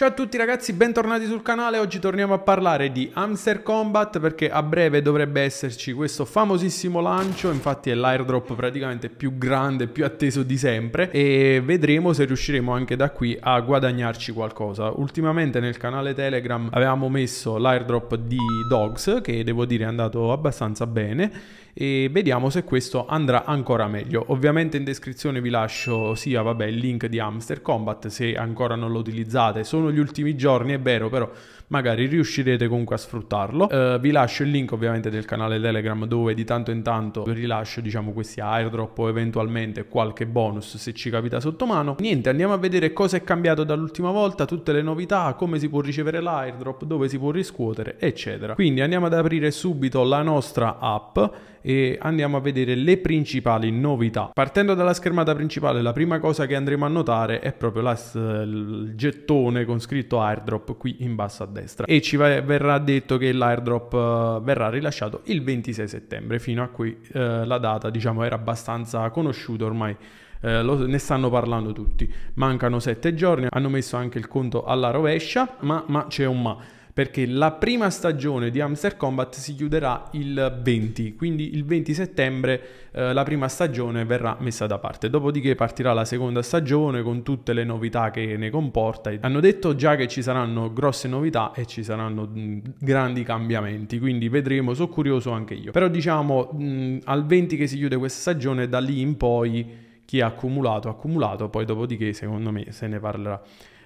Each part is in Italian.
Ciao a tutti ragazzi, bentornati sul canale, oggi torniamo a parlare di Hamster Combat perché a breve dovrebbe esserci questo famosissimo lancio, infatti è l'airdrop praticamente più grande, più atteso di sempre e vedremo se riusciremo anche da qui a guadagnarci qualcosa. Ultimamente nel canale Telegram avevamo messo l'airdrop di Dogs che devo dire è andato abbastanza bene e vediamo se questo andrà ancora meglio. Ovviamente in descrizione vi lascio sia vabbè, il link di Hamster Combat se ancora non lo utilizzate, sono gli ultimi giorni è vero però magari riuscirete comunque a sfruttarlo. Eh, vi lascio il link ovviamente del canale Telegram dove di tanto in tanto rilascio diciamo questi airdrop o eventualmente qualche bonus se ci capita sotto mano. Niente, andiamo a vedere cosa è cambiato dall'ultima volta, tutte le novità, come si può ricevere l'airdrop, dove si può riscuotere, eccetera. Quindi andiamo ad aprire subito la nostra app e andiamo a vedere le principali novità. Partendo dalla schermata principale, la prima cosa che andremo a notare è proprio la, il gettone con scritto airdrop qui in basso a destra destra e ci verrà detto che l'airdrop eh, verrà rilasciato il 26 settembre, fino a qui eh, la data diciamo era abbastanza conosciuta ormai. Eh, lo, ne stanno parlando tutti. Mancano sette giorni, hanno messo anche il conto alla rovescia, ma, ma c'è un ma perché la prima stagione di Hamster Combat si chiuderà il 20, quindi il 20 settembre eh, la prima stagione verrà messa da parte, dopodiché partirà la seconda stagione con tutte le novità che ne comporta. Hanno detto già che ci saranno grosse novità e ci saranno mm, grandi cambiamenti, quindi vedremo, sono curioso anche io. Però diciamo mh, mm, al 20 che si chiude questa stagione, da lì in poi chi ha accumulato, ha accumulato, poi dopodiché secondo me se ne parlerà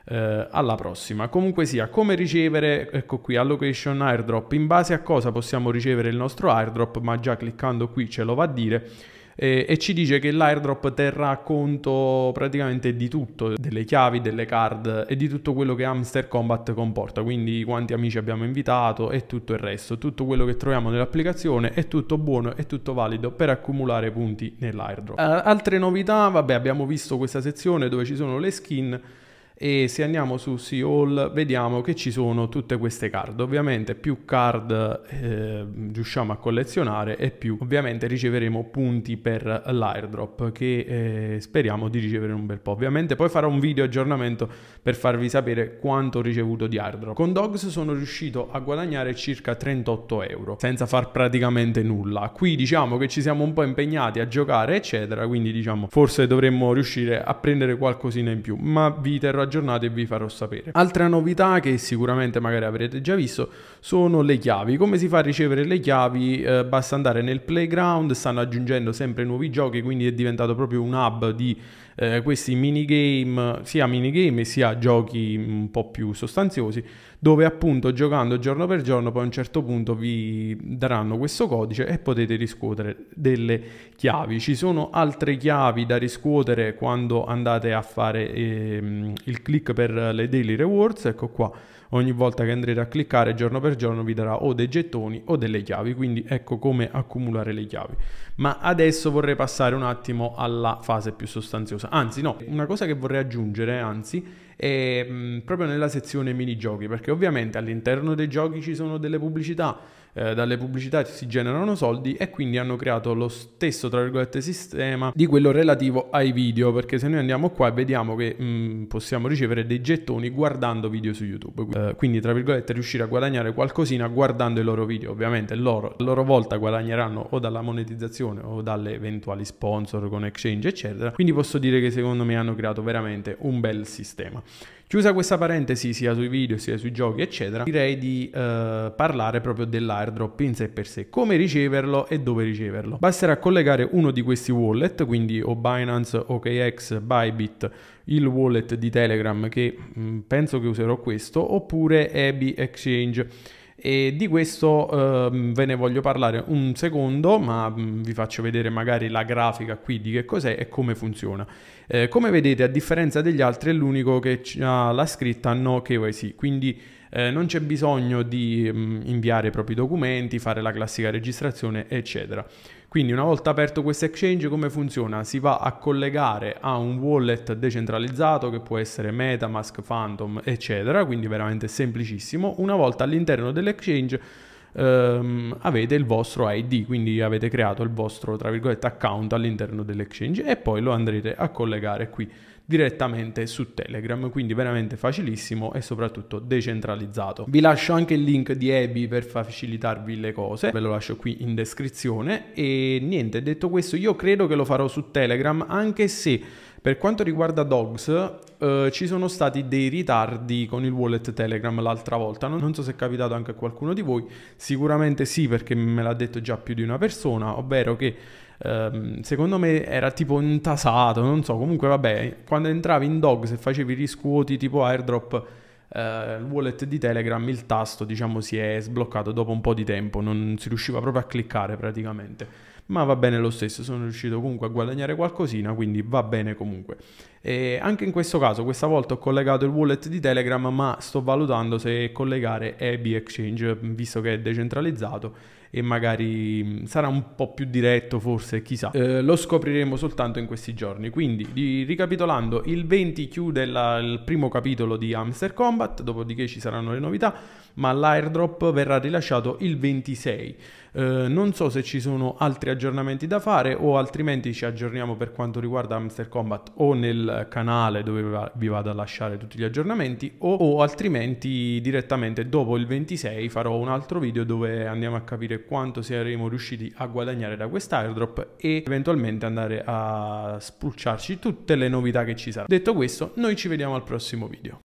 eh, alla prossima. Comunque sia, come ricevere, ecco qui, allocation airdrop, in base a cosa possiamo ricevere il nostro airdrop, ma già cliccando qui ce lo va a dire eh, e, ci dice che l'airdrop terrà conto praticamente di tutto, delle chiavi, delle card e di tutto quello che Hamster Combat comporta, quindi quanti amici abbiamo invitato e tutto il resto, tutto quello che troviamo nell'applicazione è tutto buono e tutto valido per accumulare punti nell'airdrop. Eh, altre novità, vabbè abbiamo visto questa sezione dove ci sono le skin e se andiamo su See All vediamo che ci sono tutte queste card. Ovviamente più card eh, riusciamo a collezionare e più ovviamente riceveremo punti per l'airdrop che eh, speriamo di ricevere un bel po'. Ovviamente poi farò un video aggiornamento per farvi sapere quanto ho ricevuto di airdrop. Con Dogs sono riuscito a guadagnare circa 38 euro senza far praticamente nulla. Qui diciamo che ci siamo un po' impegnati a giocare eccetera quindi diciamo forse dovremmo riuscire a prendere qualcosina in più ma vi terrò aggiornato e vi farò sapere. Altra novità che sicuramente magari avrete già visto sono le chiavi. Come si fa a ricevere le chiavi? Eh, basta andare nel playground, stanno aggiungendo sempre nuovi giochi, quindi è diventato proprio un hub di eh, questi minigame, sia minigame sia giochi un po' più sostanziosi, dove appunto giocando giorno per giorno poi a un certo punto vi daranno questo codice e potete riscuotere delle chiavi. Ci sono altre chiavi da riscuotere quando andate a fare ehm, il click per le daily rewards, ecco qua ogni volta che andrete a cliccare giorno per giorno vi darà o dei gettoni o delle chiavi, quindi ecco come accumulare le chiavi. Ma adesso vorrei passare un attimo alla fase più sostanziosa cosa. Anzi, no, una cosa che vorrei aggiungere, anzi, e, ehm, proprio nella sezione minigiochi, perché ovviamente all'interno dei giochi ci sono delle pubblicità, eh, dalle pubblicità si generano soldi e quindi hanno creato lo stesso, tra virgolette, sistema di quello relativo ai video, perché se noi andiamo qua e vediamo che mh, mm, possiamo ricevere dei gettoni guardando video su YouTube, eh, quindi tra virgolette riuscire a guadagnare qualcosina guardando i loro video, ovviamente loro a loro volta guadagneranno o dalla monetizzazione o dalle eventuali sponsor con exchange eccetera, quindi posso dire che secondo me hanno creato veramente un bel sistema. Chiusa questa parentesi sia sui video sia sui giochi eccetera, direi di eh, parlare proprio dell'airdrop in sé per sé, come riceverlo e dove riceverlo. Basterà collegare uno di questi wallet, quindi o Binance, OKX, Bybit, il wallet di Telegram che mh, mm, penso che userò questo, oppure EBI Exchange e di questo eh, ve ne voglio parlare un secondo ma mm, vi faccio vedere magari la grafica qui di che cos'è e come funziona eh, come vedete a differenza degli altri è l'unico che ha la scritta no KYC quindi eh, non c'è bisogno di mh, mm, inviare i propri documenti fare la classica registrazione eccetera quindi una volta aperto questo exchange come funziona? Si va a collegare a un wallet decentralizzato che può essere Metamask, Phantom eccetera, quindi veramente semplicissimo. Una volta all'interno dell'exchange ehm, avete il vostro ID, quindi avete creato il vostro, tra virgolette, account all'interno dell'exchange e poi lo andrete a collegare qui direttamente su Telegram, quindi veramente facilissimo e soprattutto decentralizzato. Vi lascio anche il link di Ebi per facilitarvi le cose, ve lo lascio qui in descrizione e niente, detto questo io credo che lo farò su Telegram anche se per quanto riguarda Dogs, eh, ci sono stati dei ritardi con il wallet Telegram l'altra volta. Non, non so se è capitato anche a qualcuno di voi, sicuramente sì, perché me l'ha detto già più di una persona, ovvero che ehm, secondo me era tipo intasato, non so, comunque vabbè, quando entravi in Dogs e facevi riscuoti tipo airdrop, eh, il wallet di Telegram, il tasto diciamo si è sbloccato dopo un po' di tempo, non si riusciva proprio a cliccare praticamente ma va bene lo stesso, sono riuscito comunque a guadagnare qualcosina, quindi va bene comunque. E anche in questo caso, questa volta ho collegato il wallet di Telegram, ma sto valutando se collegare EBI Exchange, visto che è decentralizzato e magari mm, sarà un po' più diretto forse, chissà. Eh, lo scopriremo soltanto in questi giorni. Quindi, di, ricapitolando, il 20 chiude la, il primo capitolo di Hamster Combat, dopodiché ci saranno le novità, ma l'airdrop verrà rilasciato il 26. Eh, non so se ci sono altri aggiornamenti da fare o altrimenti ci aggiorniamo per quanto riguarda Hamster Combat o nel canale dove vi vado a lasciare tutti gli aggiornamenti o, o altrimenti direttamente dopo il 26 farò un altro video dove andiamo a capire quanto saremo riusciti a guadagnare da questo airdrop e eventualmente andare a spulciarci tutte le novità che ci saranno. Detto questo, noi ci vediamo al prossimo video.